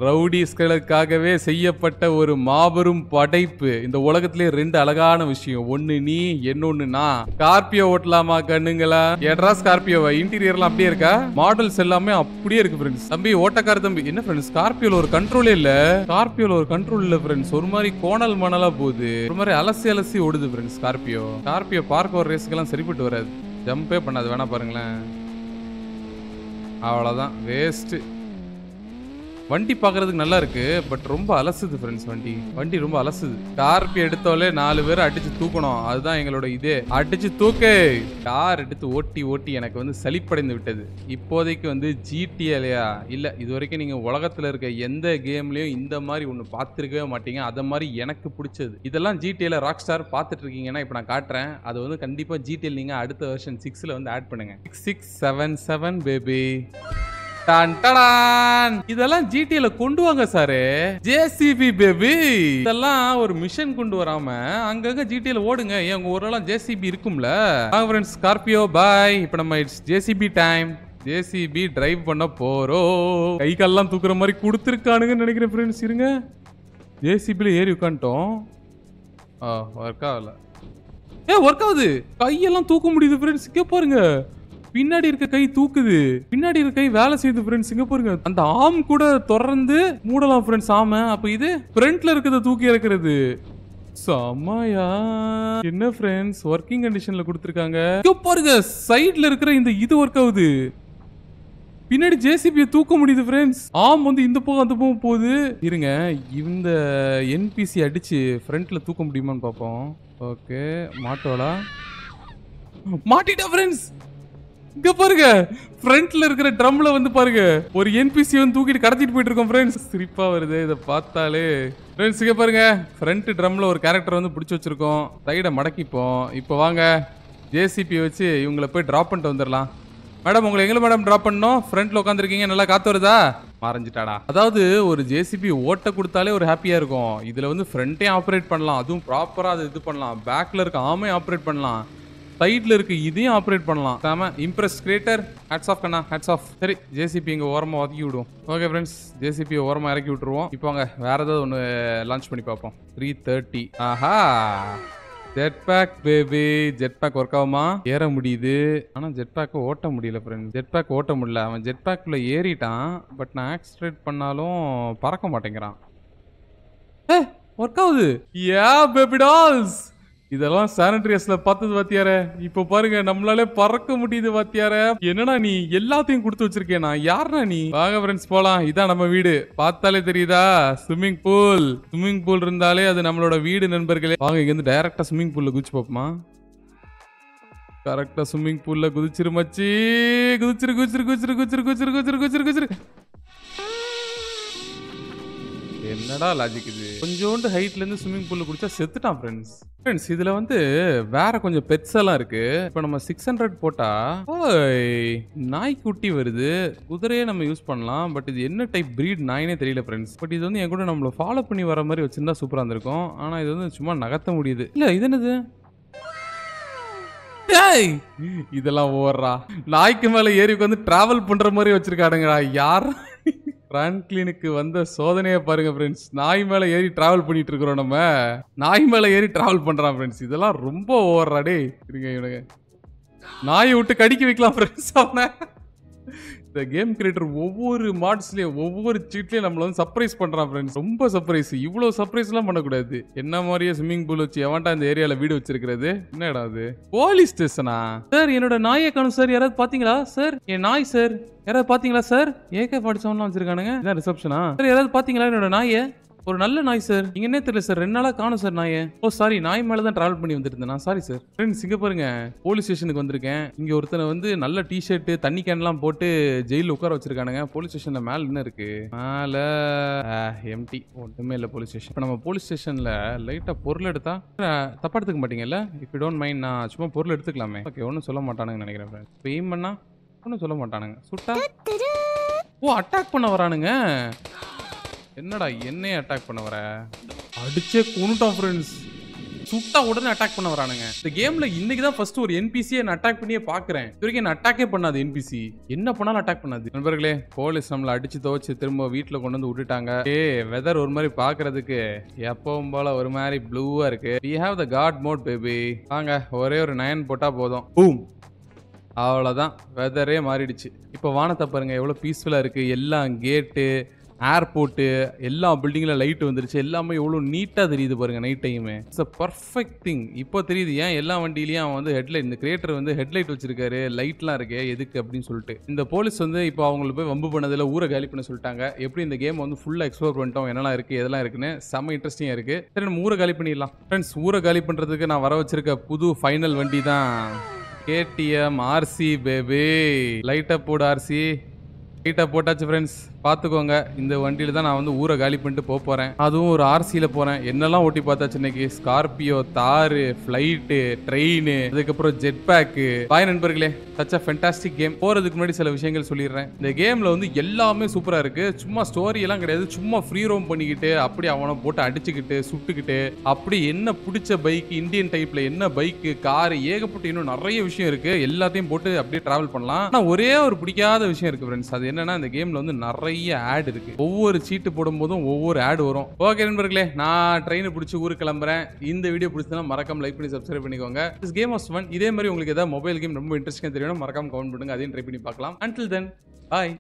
ரவுடிஸ்களுக்காகவே செய்யப்பட்ட ஒரு மாபெரும் படைப்பு இந்த உலகத்திலே ரெண்டு அழகான விஷயம் ஒன்னு நீ என்னொன்னு நான் ஸ்கார்பியோ ஓட்டலாமா கண்ணுங்களா எட்ரா ஸ்கார்பியோவா இன்டீரியர்லாம் அப்படியே இருக்கா மாடல்ஸ் எல்லாமே அப்படியே இருக்கு ஃப்ரெண்ட்ஸ் தம்பி ஓட்டக்கார தம்பி என்ன ஃப்ரெண்ட்ஸ் ஸ்கார்பியோல ஒரு கண்ட்ரோலே இல்ல ஸ்கார்பியோல ஒரு கண்ட்ரோல் இல்ல ஃப்ரெண்ட்ஸ் ஒரு மாதிரி கோணல் மணலா போகுது ஒரு மாதிரி அலசி அலசி ஓடுது ஃப்ரெண்ட்ஸ் ஸ்கார்பியோ ஸ்கார்பியோ பார்க்க ஒரு ரேஸுக்கெல்லாம் சரிப்பட்டு வராது ஜம்பே பண்ணாது வேணா பாருங்களேன் அவ்வளோதான் வேஸ்ட்டு வண்டி பார்க்கறதுக்கு நல்லா இருக்கு பட் ரொம்ப அலசுது ஃப்ரெண்ட்ஸ் வண்டி வண்டி ரொம்ப அலசுது டார்பி எடுத்தாலே நாலு பேர் அடிச்சு தூக்கணும் அதுதான் எங்களோட இதே அடிச்சு தூக்கு கார் எடுத்து ஓட்டி ஓட்டி எனக்கு வந்து சளிப்படைந்து விட்டது இப்போதைக்கு வந்து இல்லையா இல்லை இது வரைக்கும் நீங்கள் உலகத்தில் இருக்க எந்த கேம்லையும் இந்த மாதிரி ஒன்று பார்த்துருக்கவே மாட்டீங்க அதை மாதிரி எனக்கு பிடிச்சது இதெல்லாம் ஜிடிஏல ராக் ஸ்டார் பார்த்துட்டு இருக்கீங்கன்னா இப்போ நான் காட்டுறேன் அது வந்து கண்டிப்பாக ஜிடிஎல் நீங்கள் அடுத்த வருஷன் சிக்ஸில் வந்து ஆட் பண்ணுங்கள் சிக்ஸ் செவன் செவன் பேபி இதெல்லாம் ஜிடில கொண்டு வாங்க சாரு ஜேசிபி பேபி இதெல்லாம் ஒரு மிஷன் கொண்டு வராம அங்கங்க ஜிடில ஓடுங்க ஏன் ஊரெல்லாம் ஜேசிபி இருக்கும்ல ஃப்ரெண்ட்ஸ் ஸ்கார்பியோ பாய் இப்போ நம்ம it's JCB time JCB drive பண்ண போறோம் கை கால்லாம் தூக்குற மாதிரி கொடுத்துருக்கானுங்கன்னு நினைக்கிறேன் ஃப்ரெண்ட்ஸ் இருங்க ஜேசிபியில ஏறி உட்காந்துட்டோம் ஆ ஒர்க் ஆகல ஏ ஒர்க் ஆகுது கையெல்லாம் தூக்க முடியுது ஃப்ரெண்ட்ஸ் இங்கே பாருங்க பின்னாடி இருக்க கை தூக்குது பின்னாடி இருக்க கை வேலை செய்யுது ஃப்ரெண்ட்ஸ் இங்க பாருங்க அந்த ஆம் கூட தொடர்ந்து மூடலாம் ஃப்ரெண்ட்ஸ் ஆம அப்ப இது ஃப்ரண்ட்ல இருக்கிறத தூக்கி இறக்குறது செம்மாயா என்ன ஃப்ரெண்ட்ஸ் ஒர்க்கிங் கண்டிஷன்ல கொடுத்துருக்காங்க பாருங்க சைட்ல இருக்கிற இந்த இது ஒர்க் ஆகுது பின்னாடி ஜேசிபியை தூக்க முடியுது ஃப்ரெண்ட்ஸ் ஆம் வந்து இந்த பக்கம் அந்த பக்கம் போகுது இருங்க இந்த என்பிசி அடிச்சு ஃப்ரண்ட்ல தூக்க முடியுமான்னு பார்ப்போம் ஓகே மாட்டோலா மாட்டிட்டா ஃப்ரெண்ட்ஸ் இங்க பாருங்க ஃப்ரண்ட்ல இருக்கிற ட்ரம்ல வந்து பாருங்க ஒரு என்பிசி வந்து தூக்கிட்டு கடத்திட்டு போயிட்டு இருக்கோம் ஃப்ரெண்ட்ஸ் சிரிப்பா வருது இதை பார்த்தாலே ஃப்ரெண்ட்ஸ் இங்க பாருங்க ஃப்ரண்ட் ட்ரம்ல ஒரு கேரக்டர் வந்து பிடிச்சி வச்சிருக்கோம் சைடை மடக்கிப்போம் இப்போ வாங்க ஜேசிபி வச்சு இவங்களை போய் ட்ராப் பண்ணிட்டு வந்துடலாம் மேடம் உங்களை எங்களை மேடம் ட்ராப் பண்ணோம் ஃப்ரண்ட்ல உட்காந்துருக்கீங்க நல்லா காத்து வருதா மறைஞ்சிட்டாடா அதாவது ஒரு ஜேசிபி ஓட்ட கொடுத்தாலே ஒரு ஹாப்பியா இருக்கும் இதுல வந்து ஃப்ரண்ட்டே ஆப்ரேட் பண்ணலாம் அதுவும் ப்ராப்பரா அது இது பண்ணலாம் பேக்ல இருக்க ஆமே ஆப்ரேட் பண்ணலாம் சைட்ல இருக்க இதையும் ஆப்ரேட் பண்ணலாம் தாம இம்ப்ரெஸ் கிரியேட்டர் ஹேட்ஸ் ஆஃப் கண்ணா ஹேட்ஸ் ஆஃப் சரி ஜேசிபி இங்கே ஓரமாக ஒதுக்கி விடுவோம் ஓகே ஃப்ரெண்ட்ஸ் ஜேசிபி ஓரமாக இறக்கி விட்டுருவோம் இப்போ அங்கே வேறு ஏதாவது ஒன்று லான்ச் பண்ணி பார்ப்போம் த்ரீ தேர்ட்டி ஆஹா jet pack baby jet pack work ஆகுமா ஏற முடியுது ஆனால் ஜெட் பேக்கை ஓட்ட முடியல ஃப்ரெண்ட் ஜெட் பேக் ஓட்ட முடியல அவன் ஜெட் பேக்குள்ளே ஏறிட்டான் பட் நான் ஆக்சிடேட் பண்ணாலும் பறக்க மாட்டேங்கிறான் ஒர்க் ஆகுது ஏ பேபி டால்ஸ் இதெல்லாம் சானிட்டரியஸ்ல பார்த்தது வாத்தியார இப்ப பாருங்க நம்மளாலே பறக்க முடியுது வாத்தியார என்னடா நீ எல்லாத்தையும் கொடுத்து வச்சிருக்கேனா யாருனா நீ வாங்க ஃப்ரெண்ட்ஸ் போலாம் இதான் நம்ம வீடு பார்த்தாலே தெரியுதா ஸ்விம்மிங் பூல் ஸ்விம்மிங் பூல் இருந்தாலே அது நம்மளோட வீடு நண்பர்களே வாங்க இங்க இருந்து டைரக்டா ஸ்விம்மிங் பூல்ல குதிச்சு பாப்போமா கரெக்டா ஸ்விம்மிங் பூல்ல குதிச்சிரு மச்சி குதிச்சிரு குதிச்சிரு குதிச்சிரு குதிச்சிரு குதிச்சிரு குதிச்சிரு குதிச்சிரு குதிச்சிரு என்னடா லாஜிக் இது கொஞ்சோண்டு ஹைட்லேருந்து ஸ்விம்மிங் பூலில் குடிச்சா செத்துட்டான் ஃப்ரெண்ட்ஸ் ஃப்ரெண்ட்ஸ் இதில் வந்து வேற கொஞ்சம் பெட்ஸ் எல்லாம் இருக்கு இப்போ நம்ம சிக்ஸ் ஹண்ட்ரட் போட்டா நாய்க்குட்டி வருது குதிரையே நம்ம யூஸ் பண்ணலாம் பட் இது என்ன டைப் பிரீட் நாயினே தெரியல ஃப்ரெண்ட்ஸ் பட் இது வந்து என் கூட நம்மள ஃபாலோ பண்ணி வர மாதிரி வச்சிருந்தா சூப்பராக இருந்திருக்கும் ஆனால் இது வந்து சும்மா நகர்த்த முடியுது இல்லை இது என்னது இதெல்லாம் ஓடுறா நாய்க்கு மேலே ஏறி உட்காந்து டிராவல் பண்ணுற மாதிரி வச்சிருக்காடுங்கடா யார் பிராங்க்ளினுக்கு வந்த சோதனையை பாருங்க ஃப்ரெண்ட்ஸ் நாய் மேலே ஏறி டிராவல் பண்ணிட்டு இருக்கிறோம் நம்ம நாய் மேலே ஏறி டிராவல் பண்ணுறான் ஃப்ரெண்ட்ஸ் இதெல்லாம் ரொம்ப ஓவரா இருங்க இவனுங்க நாயை விட்டு கடிக்க வைக்கலாம் ஃப்ரெண்ட்ஸ் அவனை இந்த கேம் கிரியேட்டர் ஒவ்வொரு மாட்ஸ்லயும் ஒவ்வொரு சீட்லயும் நம்மள வந்து சர்ப்ரைஸ் பண்றான் ஃப்ரெண்ட்ஸ் ரொம்ப சர்ப்ரைஸ் இவ்வளவு சர்ப்ரைஸ் எல்லாம் பண்ணக்கூடாது என்ன மாதிரியே ஸ்விம்மிங் பூல் வச்சு எவன்டா இந்த ஏரியால வீடு வச்சிருக்கிறது என்னடா அது போலீஸ் ஸ்டேஷனா சார் என்னோட நாயை காணும் சார் யாராவது பாத்தீங்களா சார் என் நாய் சார் யாராவது பாத்தீங்களா சார் ஏகே ஃபார்ட்டி செவன்லாம் வச்சிருக்கானுங்க ரிசப்ஷனா சார் யாராவது பாத்தீங்களா என்னோட நாயை ஒரு நல்ல நாய் சார் நீங்க என்ன தெரியல சார் ரெண்டு நாளா காணும் சார் நாய் ஓ சாரி நாய் மேல தான் டிராவல் பண்ணி வந்துருந்தேன் நான் சாரி சார் ஃப்ரெண்ட்ஸ் இங்க பாருங்க போலீஸ் ஸ்டேஷனுக்கு வந்திருக்கேன் இங்க ஒருத்தனை வந்து நல்ல டி ஷர்ட் தண்ணி கேன்லாம் போட்டு ஜெயில உட்கார வச்சிருக்கானுங்க போலீஸ் ஸ்டேஷன்ல மேல என்ன இருக்கு மேல எம்டி ஒன்றுமே இல்லை போலீஸ் ஸ்டேஷன் இப்போ நம்ம போலீஸ் ஸ்டேஷன்ல லைட்டா பொருள் எடுத்தா தப்பா எடுத்துக்க மாட்டீங்கல்ல இஃப் யூ டோன்ட் மைண்ட் நான் சும்மா பொருள் எடுத்துக்கலாமே ஓகே ஒன்றும் சொல்ல மாட்டானுங்க நினைக்கிறேன் பெயின் பண்ணா ஒன்றும் சொல்ல மாட்டானுங்க சுட்டா ஓ அட்டாக் பண்ண வரானுங்க என்னடா என்னையே அட்டாக் பண்ண வர அடிச்சே கொண்டுட்டான் ஃப்ரெண்ட்ஸ் சுட்டா உடனே அட்டாக் பண்ண வரானுங்க இந்த கேம்ல இன்னைக்கு தான் ஃபர்ஸ்ட் ஒரு என்பிசியை நான் அட்டாக் பண்ணியே பாக்குறேன் இது வரைக்கும் நான் அட்டாக்கே பண்ணாது என்பிசி என்ன பண்ணாலும் அட்டாக் பண்ணாது நண்பர்களே போலீஸ் நம்மள அடிச்சு துவச்சு திரும்ப வீட்டுல கொண்டு வந்து விட்டுட்டாங்க ஏ வெதர் ஒரு மாதிரி பாக்குறதுக்கு எப்பவும் போல ஒரு மாதிரி ப்ளூவா இருக்கு we have the god mode baby வாங்க ஒரே ஒரு நயன் போட்டா போதும் பூம் அவ்வளோதான் வெதரே மாறிடுச்சு இப்போ வானத்தை பாருங்கள் எவ்வளோ பீஸ்ஃபுல்லாக இருக்குது எல்லாம் கேட்டு ஏர்போர்ட்டு எல்லா பில்டிங்கில் லைட்டு வந்துருச்சு எல்லாமே எவ்வளோ நீட்டாக தெரியுது பாருங்கள் night time it's a perfect thing இப்போ தெரியுது ஏன் எல்லா வண்டியிலையும் அவன் வந்து ஹெட்லைட் இந்த கிரியேட்டர் வந்து ஹெட்லைட் வச்சிருக்காரு லைட்லாம் இருக்கே எதுக்கு அப்படின்னு சொல்லிட்டு இந்த போலீஸ் வந்து இப்போ அவங்களுக்கு போய் வம்பு பண்ணதில் ஊரை காலி பண்ண சொல்லிட்டாங்க எப்படி இந்த கேம் வந்து ஃபுல்லாக எக்ஸ்ப்ளோர் பண்ணிட்டோம் என்னலாம் இருக்குது எதெல்லாம் இருக்குன்னு செம்ம இன்ட்ரெஸ்டிங்காக இருக்குது சரி நம்ம ஊரை காலி பண்ணிடலாம் ஃப்ரெண்ட்ஸ் ஊரை காலி பண்ணுறதுக்கு நான் வர வச்சிருக்க புது ஃபைனல் வண்டி தான் கேடிஎம் ஆர்சி பேபி லைட்டை போடு ஆர்சி லைட்டை போட்டாச்சு ஃப்ரெண்ட்ஸ் பார்த்துக்கோங்க இந்த வண்டியில் தான் நான் வந்து ஊரை காலி பண்ணிட்டு போக போகிறேன் அதுவும் ஒரு ஆர்சியில் போகிறேன் என்னெல்லாம் ஓட்டி பார்த்தா சின்னக்கு ஸ்கார்பியோ தாரு ஃப்ளைட்டு ட்ரெயின் அதுக்கப்புறம் ஜெட் பேக்கு பாய் நண்பர்களே சச் அ ஃபென்டாஸ்டிக் கேம் போகிறதுக்கு முன்னாடி சில விஷயங்கள் சொல்லிடுறேன் இந்த கேமில் வந்து எல்லாமே சூப்பராக இருக்குது சும்மா ஸ்டோரி எல்லாம் கிடையாது சும்மா ஃப்ரீ ரோம் பண்ணிக்கிட்டு அப்படி அவனை போட்டு அடிச்சுக்கிட்டு சுட்டுக்கிட்டு அப்படி என்ன பிடிச்ச பைக் இந்தியன் டைப்பில் என்ன பைக்கு கார் ஏகப்பட்ட இன்னும் நிறைய விஷயம் இருக்குது எல்லாத்தையும் போட்டு அப்படியே ட்ராவல் பண்ணலாம் ஆனால் ஒரே ஒரு பிடிக்காத விஷயம் இருக்குது ஃப்ரெண்ட்ஸ் அது என்னன்னா இந்த கேமில் வந்து நிறைய நிறைய ஆட் இருக்கு ஒவ்வொரு சீட்டு போடும்போதும் ஒவ்வொரு ஆடு வரும் ஓகே நண்பர்களே நான் ட்ரெயின் பிடிச்சி ஊருக்கு கிளம்புறேன் இந்த வீடியோ பிடிச்சதுனா மறக்காம லைக் பண்ணி சப்ஸ்கிரைப் பண்ணிக்கோங்க திஸ் கேம் ஆஃப் ஒன் இதே மாதிரி உங்களுக்கு ஏதாவது மொபைல் கேம் ரொம்ப இன்ட்ரெஸ்டிங்காக தெரியணும் மறக்காம கவுண்ட் பண்ணுங்க அதையும் ட்ரை பண்ணி பார்க்கலாம் அண்டில் தென் பாய்